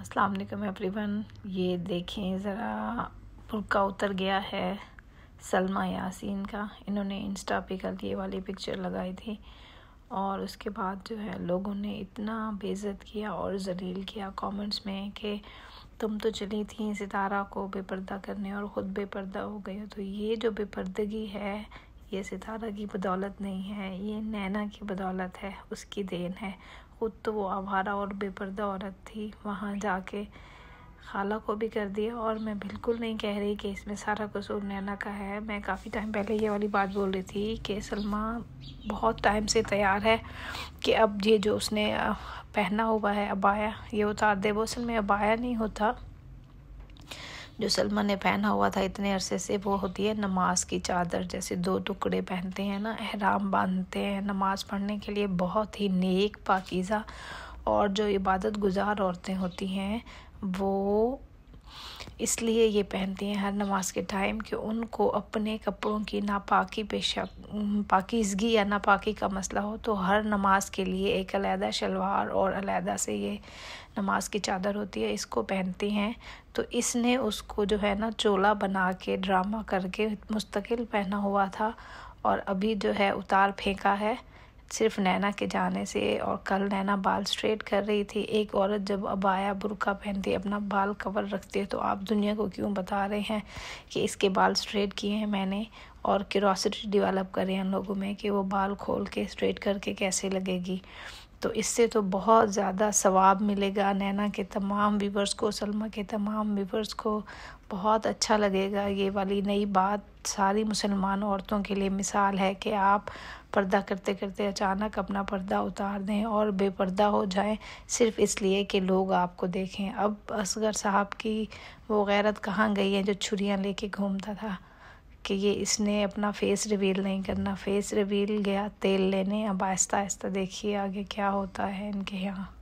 अस्सलाम वालेकुम एवरीवन ये देखें ज़रा बुरका उतर गया है सलमा यासीन का इन्होंने इंस्टा पे कल ये वाली पिक्चर लगाई थी और उसके बाद जो है लोगों ने इतना बेज़त किया और जलील किया कमेंट्स में कि तुम तो चली थी सितारा को बेपर्दा करने और ख़ुद बेपर्दा हो गई हो तो ये जो बेपर्दगी है ये सितारा की बदौलत नहीं है ये नैना की बदौलत है उसकी देन है खुद तो वो आवारा और बेपर्दा औरत थी वहाँ जाके खाला को भी कर दिया और मैं बिल्कुल नहीं कह रही कि इसमें सारा कसूर नैना का है मैं काफ़ी टाइम पहले ये वाली बात बोल रही थी कि सलमा बहुत टाइम से तैयार है कि अब ये जो उसने पहना हुआ है अबाया ये उतार दे वो असल में अबाया नहीं होता जो सलमा ने पहना हुआ था इतने अरसे से वो होती है नमाज की चादर जैसे दो टुकड़े पहनते हैं ना अहराम बांधते हैं नमाज पढ़ने के लिए बहुत ही नेक पाकिज़ा और जो इबादत गुजार औरतें होती हैं वो इसलिए ये पहनती हैं हर नमाज के टाइम कि उनको अपने कपड़ों की नापाकी पेशा पाकिजगी या नापाकी का मसला हो तो हर नमाज के लिए एक अलहदा शलवार और अलहदा से ये नमाज की चादर होती है इसको पहनती हैं तो इसने उसको जो है ना चोला बना के ड्रामा करके मुस्तकिल पहना हुआ था और अभी जो है उतार फेंका है सिर्फ नैना के जाने से और कल नैना बाल स्ट्रेट कर रही थी एक औरत जब अबाया बुरका पहनती अपना बाल कवर रखती है तो आप दुनिया को क्यों बता रहे हैं कि इसके बाल स्ट्रेट किए हैं मैंने और क्यूरोसिटी डिवेलप करें उन लोगों में कि वो बाल खोल के स्ट्रेट करके कैसे लगेगी तो इससे तो बहुत ज़्यादा सवाब मिलेगा नैना के तमाम व्यूवर्स को सलमा के तमाम व्यूवर्स को बहुत अच्छा लगेगा ये वाली नई बात सारी मुसलमान औरतों के लिए मिसाल है कि आप पर्दा करते करते अचानक अपना पर्दा उतार दें और बेपर्दा हो जाएं सिर्फ इसलिए कि लोग आपको देखें अब असगर साहब की वो गैरत कहाँ गई है जो छुरियाँ लेके घूमता था कि ये इसने अपना फेस रिवील नहीं करना फेस रिवील गया तेल लेने अब आहिस्ता आहिस्ता देखिए आगे क्या होता है इनके यहाँ